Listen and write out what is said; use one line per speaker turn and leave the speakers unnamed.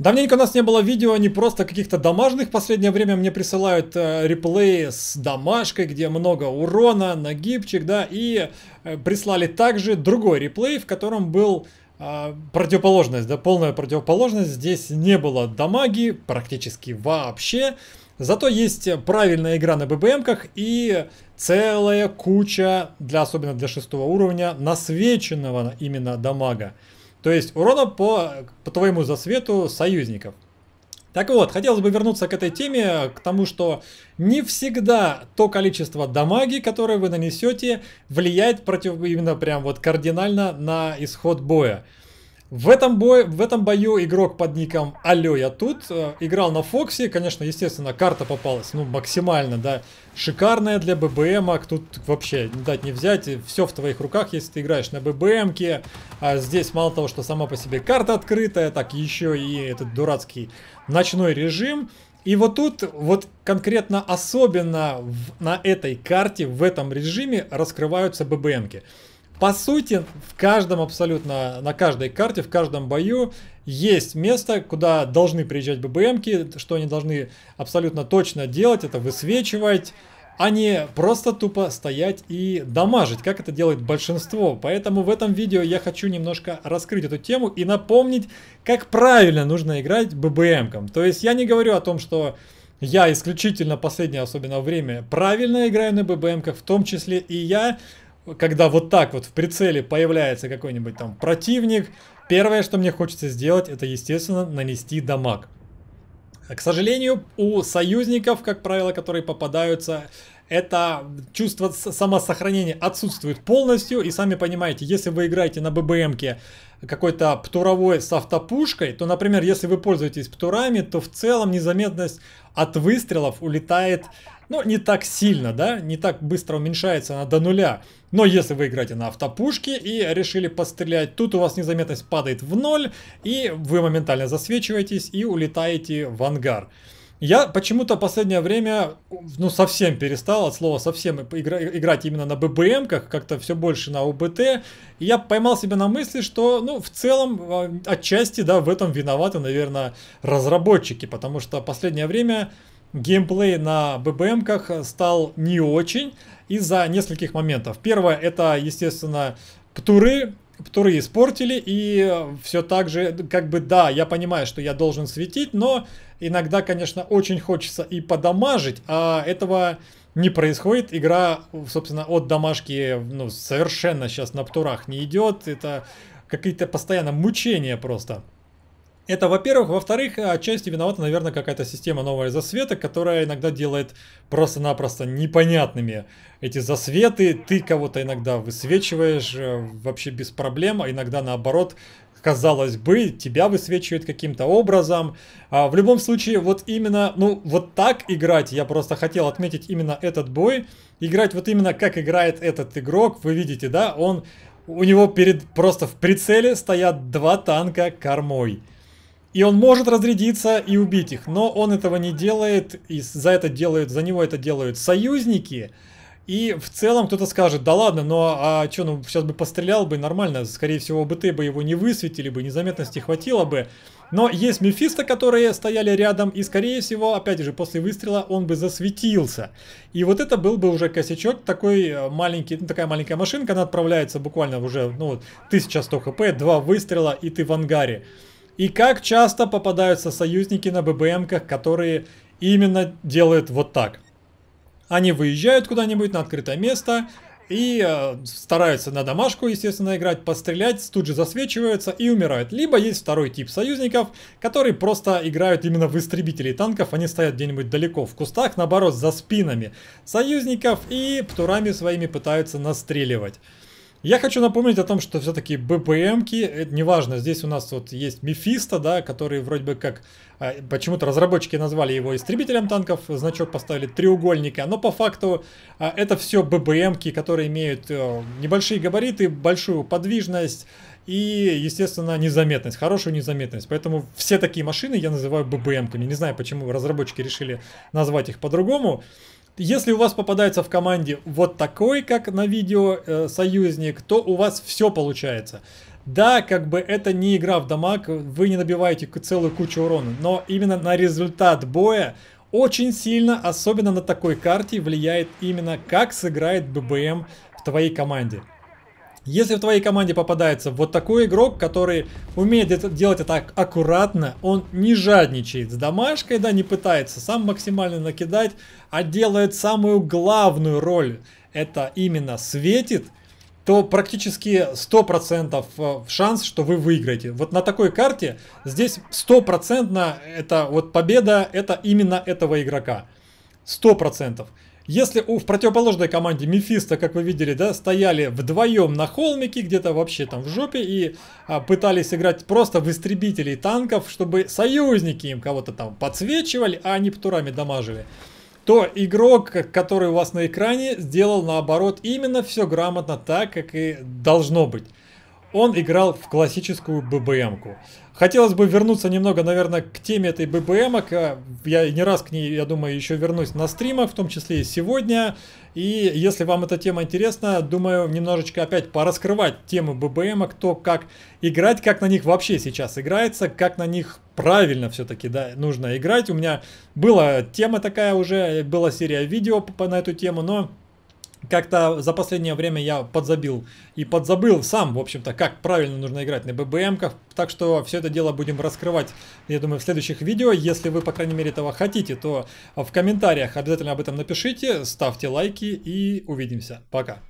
Давненько у нас не было видео, не просто каких-то домашних. последнее время мне присылают э, реплеи с домашкой, где много урона, нагибчик, да, и э, прислали также другой реплей, в котором был э, противоположность, да, полная противоположность. Здесь не было дамаги практически вообще. Зато есть правильная игра на ББМках и целая куча, для, особенно для шестого уровня, насвеченного именно дамага. То есть урона по, по твоему засвету союзников. Так вот, хотелось бы вернуться к этой теме, к тому, что не всегда то количество дамаги, которое вы нанесете, влияет против, именно прям вот кардинально на исход боя. В этом, бой, в этом бою игрок под ником Алё, я тут э, играл на Фоксе, конечно, естественно, карта попалась, ну, максимально, да, шикарная для ББМок, тут вообще не дать не взять, все в твоих руках, если ты играешь на ББМке, а здесь мало того, что сама по себе карта открытая, так еще и этот дурацкий ночной режим, и вот тут, вот конкретно особенно в, на этой карте, в этом режиме раскрываются ББМки. По сути, в каждом абсолютно, на каждой карте, в каждом бою есть место, куда должны приезжать ББМки, что они должны абсолютно точно делать, это высвечивать, а не просто тупо стоять и дамажить, как это делает большинство. Поэтому в этом видео я хочу немножко раскрыть эту тему и напомнить, как правильно нужно играть ББМкам. То есть я не говорю о том, что... Я исключительно последнее, особенно время, правильно играю на ББМках, в том числе и я когда вот так вот в прицеле появляется какой-нибудь там противник, первое, что мне хочется сделать, это, естественно, нанести дамаг. К сожалению, у союзников, как правило, которые попадаются, это чувство самосохранения отсутствует полностью. И сами понимаете, если вы играете на ББМке какой-то птуровой с автопушкой, то, например, если вы пользуетесь птурами, то в целом незаметность от выстрелов улетает, ну, не так сильно, да, не так быстро уменьшается она до нуля. Но если вы играете на автопушке и решили пострелять, тут у вас незаметность падает в ноль, и вы моментально засвечиваетесь и улетаете в ангар. Я почему-то последнее время, ну, совсем перестал, от слова совсем, игра, играть именно на ББМках, как-то все больше на ОБТ. И я поймал себя на мысли, что, ну, в целом, а, отчасти, да, в этом виноваты, наверное, разработчики, потому что последнее время геймплей на ББМках стал не очень из-за нескольких моментов. Первое, это, естественно, птуры, которые испортили, и э, все так же, как бы да, я понимаю, что я должен светить, но иногда, конечно, очень хочется и подамажить, а этого не происходит. Игра, собственно, от домашки ну, совершенно сейчас на птурах не идет, это какие-то постоянно мучения просто. Это, во-первых. Во-вторых, отчасти виновата, наверное, какая-то система новая засвета, которая иногда делает просто-напросто непонятными эти засветы. Ты кого-то иногда высвечиваешь э, вообще без проблем, а иногда наоборот казалось бы, тебя высвечивают каким-то образом. А, в любом случае, вот именно, ну, вот так играть, я просто хотел отметить именно этот бой. Играть вот именно как играет этот игрок, вы видите, да, он, у него перед, просто в прицеле стоят два танка кормой. И он может разрядиться и убить их, но он этого не делает, и за это делают, за него это делают союзники. И в целом кто-то скажет, да ладно, но ну, а что, ну сейчас бы пострелял бы, нормально, скорее всего бы ты бы его не высветили бы, незаметности хватило бы. Но есть мефисты, которые стояли рядом, и скорее всего, опять же, после выстрела он бы засветился. И вот это был бы уже косячок, такой э, маленький, ну, такая маленькая машинка, она отправляется буквально уже, ну вот, 1100 хп, два выстрела, и ты в ангаре. И как часто попадаются союзники на ББМках, которые именно делают вот так. Они выезжают куда-нибудь на открытое место и э, стараются на домашку, естественно, играть, пострелять, тут же засвечиваются и умирают. Либо есть второй тип союзников, которые просто играют именно в истребителей танков, они стоят где-нибудь далеко в кустах, наоборот, за спинами союзников и птурами своими пытаются настреливать. Я хочу напомнить о том, что все-таки ББМки, это неважно, здесь у нас вот есть Мефисто, да, который вроде бы как, а, почему-то разработчики назвали его истребителем танков, значок поставили треугольника, но по факту а, это все ББМки, которые имеют э, небольшие габариты, большую подвижность и, естественно, незаметность, хорошую незаметность. Поэтому все такие машины я называю ББМками. Не знаю, почему разработчики решили назвать их по-другому. Если у вас попадается в команде вот такой, как на видео, э, союзник, то у вас все получается. Да, как бы это не игра в дамаг, вы не набиваете целую кучу урона, но именно на результат боя очень сильно, особенно на такой карте, влияет именно как сыграет ББМ в твоей команде. Если в твоей команде попадается вот такой игрок, который умеет это, делать это аккуратно, он не жадничает с домашкой, да, не пытается сам максимально накидать, а делает самую главную роль, это именно светит, то практически 100% э, шанс, что вы выиграете. Вот на такой карте здесь 100% это вот победа, это именно этого игрока. 100%. Если у, в противоположной команде Мефисто, как вы видели, да, стояли вдвоем на холмике, где-то вообще там в жопе, и а, пытались играть просто в истребителей танков, чтобы союзники им кого-то там подсвечивали, а они птурами дамажили, то игрок, который у вас на экране, сделал наоборот именно все грамотно так, как и должно быть он играл в классическую ББМку. Хотелось бы вернуться немного, наверное, к теме этой ББМок. А, я не раз к ней, я думаю, еще вернусь на стримах, в том числе и сегодня. И если вам эта тема интересна, думаю, немножечко опять пораскрывать тему ББМок, то как играть, как на них вообще сейчас играется, как на них правильно все-таки да, нужно играть. У меня была тема такая уже, была серия видео по на эту тему, но как-то за последнее время я подзабил и подзабыл сам, в общем-то, как правильно нужно играть на ББМках. Так что все это дело будем раскрывать, я думаю, в следующих видео. Если вы, по крайней мере, этого хотите, то в комментариях обязательно об этом напишите, ставьте лайки и увидимся. Пока!